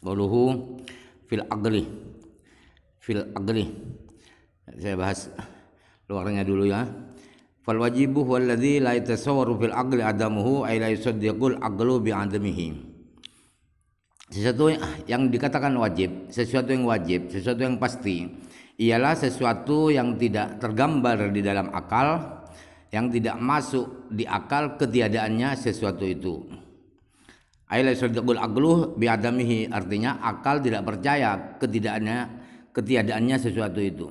Waluhu fil agri, fil agri. saya bahas luarnya dulu ya fal wajibu huwa alladhi la yatasawwaru fil agri adamuhu ay la yusaddiqul aqlu bi adamihi sesuatu yang dikatakan wajib, sesuatu yang wajib, sesuatu yang pasti ialah sesuatu yang tidak tergambar di dalam akal, yang tidak masuk di akal ketiadaannya sesuatu itu. Aila sadaqul agluh biadamihi artinya akal tidak percaya ketidaknya ketiadaannya sesuatu itu.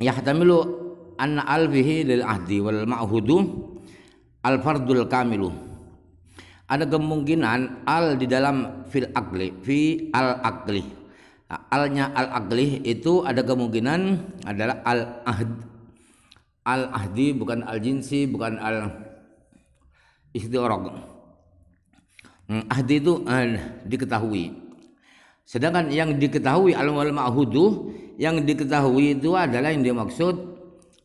Yahtamilu anna alfihi lil ahdi wal ma'hudu al fardul kamilu. Ada kemungkinan al di dalam fil aqli fi al aqli. Alnya al aqli itu ada kemungkinan adalah al ahd. Al ahdi bukan al jinsi bukan al istiqraq Hmm, ahdi itu eh, diketahui. Sedangkan yang diketahui alam ma'hudu yang diketahui itu adalah yang dimaksud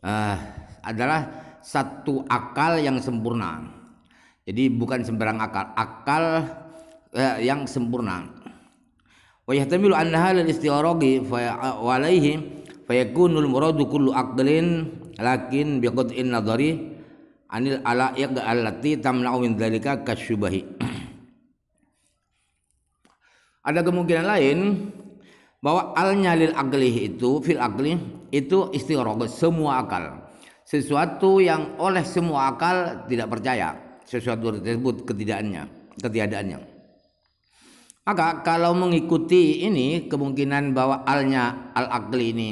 eh, adalah satu akal yang sempurna. Jadi bukan sembarang akal, akal eh, yang sempurna. Wa yahtamilu anna halal isti'aragi wa fa eh, yakunul muradu kullu aqlin lakin biqad'in nadari anil ala'iq allati tamna'u min dzalika kasyubahi ada kemungkinan lain bahwa alnya lil aglih itu fil aglih itu istighraq semua akal. Sesuatu yang oleh semua akal tidak percaya sesuatu tersebut ketidakannya, ketiadaannya. Maka kalau mengikuti ini kemungkinan bahwa alnya al akli ini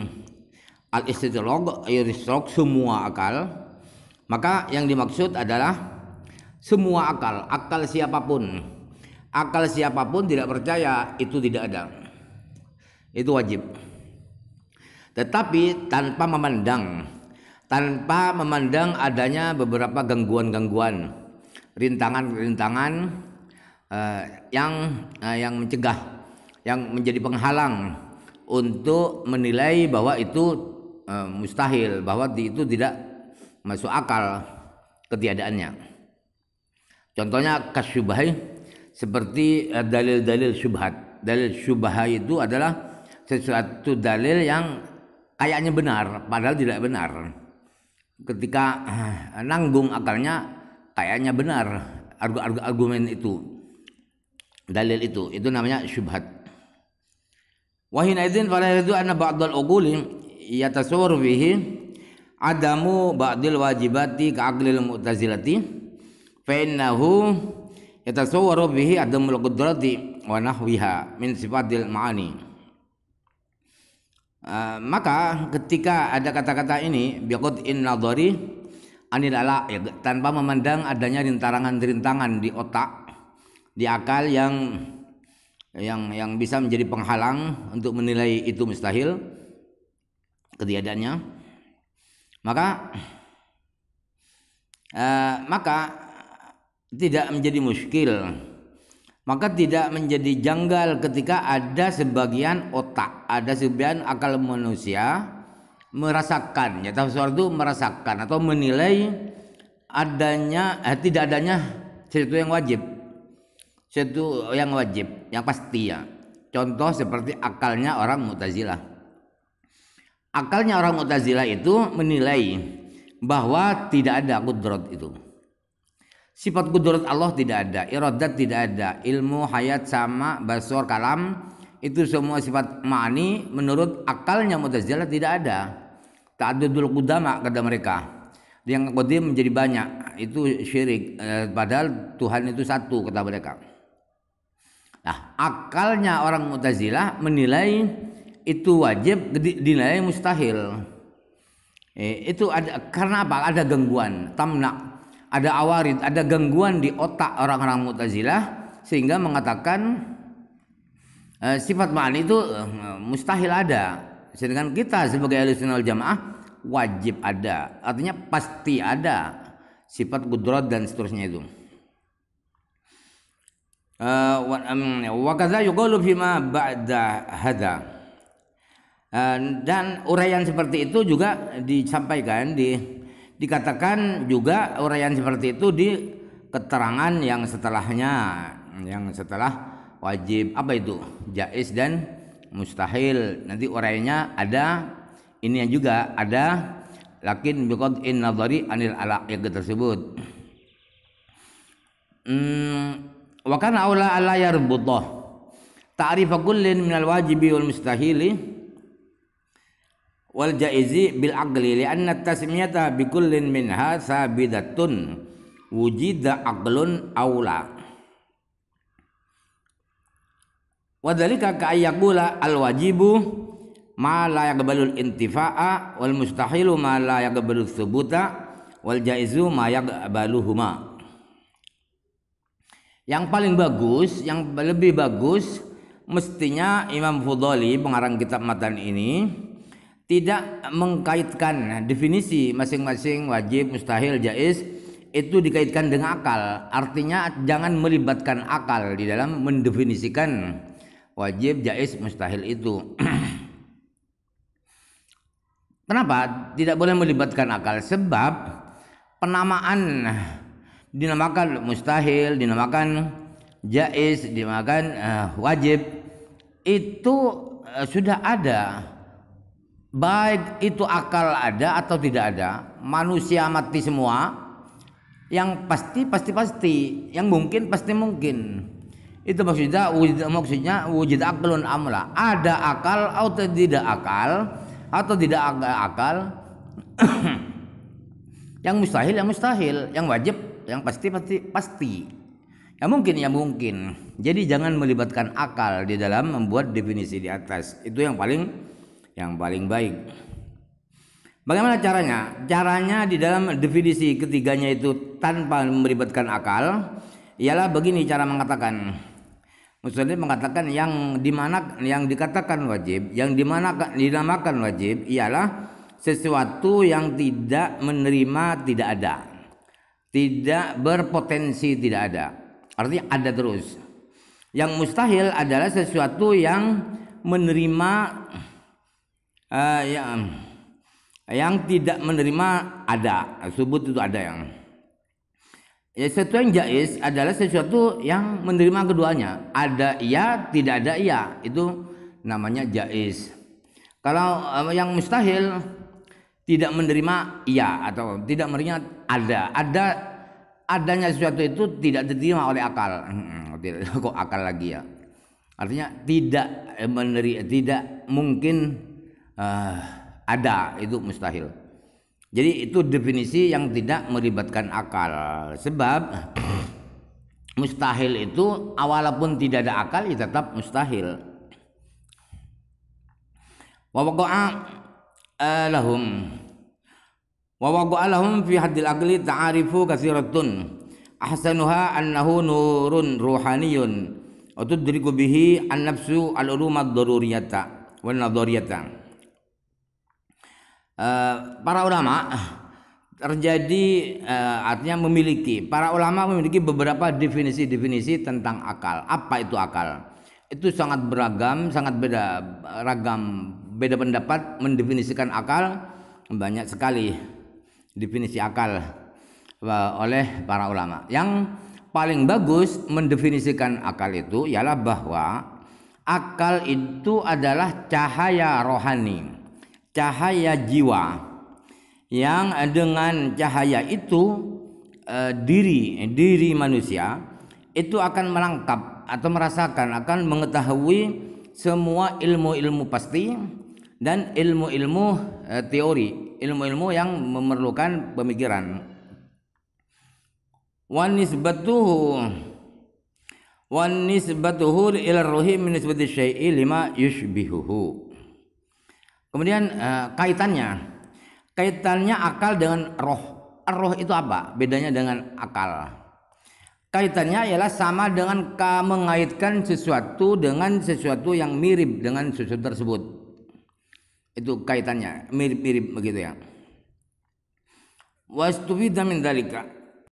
al istidrog yuristrog semua akal maka yang dimaksud adalah semua akal, akal siapapun akal siapapun tidak percaya itu tidak ada itu wajib tetapi tanpa memandang tanpa memandang adanya beberapa gangguan-gangguan rintangan-rintangan uh, yang uh, yang mencegah yang menjadi penghalang untuk menilai bahwa itu uh, mustahil bahwa itu tidak masuk akal ketiadaannya contohnya kasyubahi seperti eh, dalil-dalil syubhat. Dalil syubha itu adalah sesuatu dalil yang kayaknya benar padahal tidak benar. Ketika eh, nanggung akalnya kayaknya benar argumen itu. Dalil itu itu namanya syubhat. Wahina idzin fala yadu anna ba'dal uquli yatasawwaru fihi adamu ba'dil wajibati ka'aqlil mu'tazilati fa innahu yatasawwaru bihi adamul qudrati wa nahwiha min sifatil ma'ani Uh, maka ketika ada kata-kata ini biqut in nadhari anil alaiq tanpa memandang adanya rintangan-rintangan di otak di akal yang yang yang bisa menjadi penghalang untuk menilai itu mustahil ketiadaannya maka uh, maka tidak menjadi muskil maka tidak menjadi janggal ketika ada sebagian otak ada sebagian akal manusia merasakan ya tafsir itu merasakan atau menilai adanya eh, tidak adanya sesuatu yang wajib sesuatu yang wajib yang pasti ya contoh seperti akalnya orang mutazilah akalnya orang mutazilah itu menilai bahwa tidak ada kudrot itu Sifat kudurat Allah tidak ada, iradat tidak ada, ilmu, hayat sama, basur, kalam itu semua sifat mani menurut akalnya Mu'tazilah tidak ada. tak ada dulu kudama kata mereka. Yang qadim menjadi banyak itu syirik eh, padahal Tuhan itu satu kata mereka. Nah, akalnya orang Mu'tazilah menilai itu wajib dinilai mustahil. Eh, itu ada karena apa? Ada gangguan tamnak ada awarid, ada gangguan di otak orang-orang Mu'tazilah sehingga mengatakan uh, sifat ma'an itu uh, mustahil ada. Sedangkan kita sebagai alusional jamaah wajib ada. Artinya pasti ada sifat kudrat dan seterusnya itu. Eh, wa juga yuqalu fima hada dan uraian seperti itu juga disampaikan di Dikatakan juga uraian seperti itu di keterangan yang setelahnya, yang setelah wajib apa itu? Jais dan mustahil. Nanti uraiannya ada ini yang juga ada lakin bukan in nazari anil ala yang tersebut. Hmm, wa aula ala yarbutoh Ta'rifa kullin minal wajibi wal mustahili wal jaizi bil aqli anna tasmiyata bi kullin minha sabidatun wujida aqlun aula ka ka'ayyakula al-wajibu ma la yaqbalul intifa'a wal mustahilu ma la yaqbalul thubuta wal jaizu ma yaqbaluhuma. Yang paling bagus, yang lebih bagus mestinya Imam Fudhali pengarang kitab matan ini tidak mengkaitkan nah, definisi masing-masing wajib, mustahil, jais itu dikaitkan dengan akal. Artinya jangan melibatkan akal di dalam mendefinisikan wajib, jais, mustahil itu. Kenapa tidak boleh melibatkan akal? Sebab penamaan dinamakan mustahil, dinamakan jais, dinamakan uh, wajib itu uh, sudah ada baik itu akal ada atau tidak ada, manusia mati semua, yang pasti pasti pasti, yang mungkin pasti mungkin. Itu maksudnya wujud maksudnya wujud akalun amla. Ada akal atau tidak akal atau tidak akal yang mustahil yang mustahil, yang wajib yang pasti pasti pasti. Ya mungkin ya mungkin. Jadi jangan melibatkan akal di dalam membuat definisi di atas. Itu yang paling yang paling baik. Bagaimana caranya? Caranya di dalam definisi ketiganya itu tanpa melibatkan akal ialah begini cara mengatakan. Maksudnya mengatakan yang dimana yang dikatakan wajib, yang dimana dinamakan wajib ialah sesuatu yang tidak menerima tidak ada, tidak berpotensi tidak ada. Artinya ada terus. Yang mustahil adalah sesuatu yang menerima uh, eh, yang yang tidak menerima ada subut itu ada yang ya sesuatu yang jais adalah sesuatu yang menerima keduanya ada iya tidak ada iya itu namanya jais kalau uh, yang mustahil tidak menerima iya atau tidak menerima ada ada adanya sesuatu itu tidak diterima oleh akal hmm, kok akal lagi ya artinya tidak eh, menerima, tidak mungkin uh, ada itu mustahil. Jadi itu definisi yang tidak melibatkan akal. Sebab mustahil itu walaupun tidak ada akal ya tetap mustahil. Wa waqa'a eh, lahum wa waqa'a lahum fi haddil aqli ta'arifu kasiratun ahsanuha annahu nurun ruhaniyun wa tudriku bihi an-nafsu al uluma ad-daruriyata wan-nadhariyata Eh, para ulama terjadi uh, artinya memiliki para ulama memiliki beberapa definisi-definisi tentang akal. Apa itu akal? Itu sangat beragam, sangat beda ragam, beda pendapat mendefinisikan akal banyak sekali definisi akal oleh para ulama. Yang paling bagus mendefinisikan akal itu ialah bahwa akal itu adalah cahaya rohani cahaya jiwa yang eh, dengan cahaya itu eh, diri diri manusia itu akan merangkap atau merasakan akan mengetahui semua ilmu-ilmu pasti dan ilmu-ilmu eh, teori ilmu-ilmu yang memerlukan pemikiran wanis batuhu wanis ruhi min nisbati syai'i lima yushbihuhu Kemudian eh, kaitannya, kaitannya akal dengan roh. Roh itu apa? Bedanya dengan akal. Kaitannya ialah sama dengan mengaitkan sesuatu dengan sesuatu yang mirip dengan sesuatu tersebut. Itu kaitannya mirip-mirip begitu ya. Wastufida min dalika